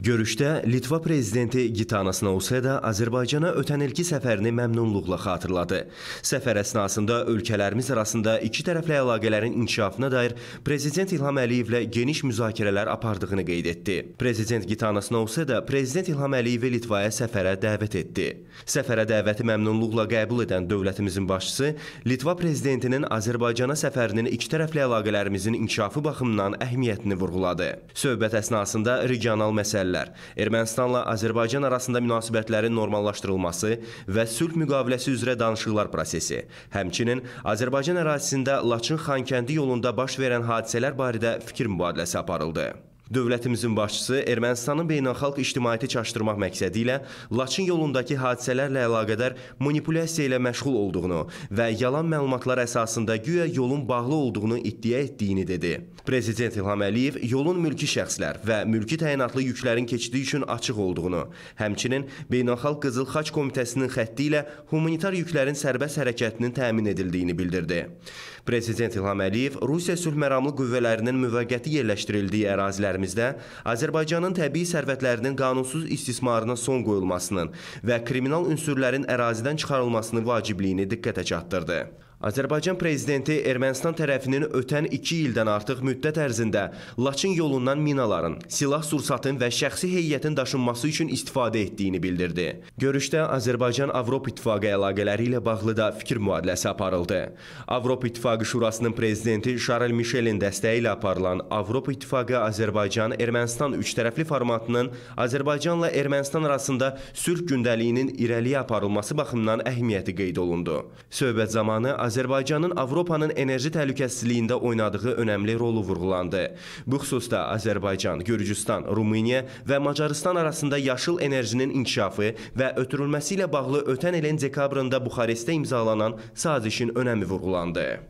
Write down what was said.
Görüşdə Litva prezidenti Gitanas Nauseda Azərbaycana ötən ilki səfərini məmnunluqla xatırladı. Səfər əsnasında ölkələrimiz arasında iki tərəfli əlaqələrin inkişafına dair prezident İlham Əliyevlə geniş müzakirələr apardığını qeyd etdi. Prezident Gitanas Nauseda prezident İlham Əliyevi Litvaya səfərə dəvət etdi. Səfərə dəvəti məmnunluqla qəbul edən dövlətimizin başçısı Litva prezidentinin Azərbaycana səfərinin iki tərəfli əlaqələrimizin inkişafı baxımından əhəmiyyətini vurğuladı. Söhbət əsnasında regional məsələlər müstəqillər Ermənistanla Azərbaycan arasında münasibətlərin normallaşdırılması və sülh müqaviləsi üzrə danışıqlar prosesi, həmçinin Azərbaycan ərazisində Laçın-Xankəndi yolunda baş verən hadisələr barədə fikir mübadiləsi aparıldı. Dövlətimizin başçısı Ermənistanın beynəlxalq ictimaiyyəti çaşdırmaq məqsədi ilə Laçın yolundakı hadisələrlə əlaqədar manipulyasiya ilə məşğul olduğunu və yalan məlumatlar əsasında güya yolun bağlı olduğunu iddia etdiyini dedi. Prezident İlham Əliyev yolun mülki şəxslər və mülki təyinatlı yüklərin keçidi üçün açıq olduğunu, həmçinin Beynəlxalq Qızıl Xaç Komitəsinin xətti ilə humanitar yüklərin sərbəst hərəkətinin təmin edildiyini bildirdi. Prezident İlham Əliyev Rusiya sülhməramlı qüvvələrinin müvəqqəti yerləşdirildiyi ərazilərin ölkələrimizdə Azərbaycanın təbii sərvətlərinin qanunsuz istismarına son qoyulmasının və kriminal ünsürlərin ərazidən çıxarılmasının vacibliyini diqqətə çatdırdı. Azərbaycan prezidenti Ermənistan tərəfinin ötən 2 ildən artıq müddət ərzində Laçın yolundan minaların, silah sursatın və şəxsi heyətin daşınması üçün istifadə etdiyini bildirdi. Görüşdə Azərbaycan-Avropa İttifaqı əlaqələri ilə bağlı da fikir müadiləsi aparıldı. Avropa İttifaqı Şurasının prezidenti Şarl Mişelin dəstəyi ilə aparılan Avropa İttifaqı Azərbaycan-Ermənistan üçtərəfli formatının Azərbaycanla Ermənistan arasında sülh gündəliyinin irəliyə aparılması baxımından əhəmiyyəti qeyd olundu. Söhbət zamanı Azərbaycan Azərbaycanın Avropanın enerji təhlükəsizliyində oynadığı önəmli rolu vurğulandı. Bu xüsusda Azərbaycan, Gürcüstan, Rumıniya və Macaristan arasında yaşıl enerjinin inkişafı və ötürülməsi ilə bağlı ötən ilin dekabrında Buxarestdə imzalanan sazişin önəmi vurğulandı.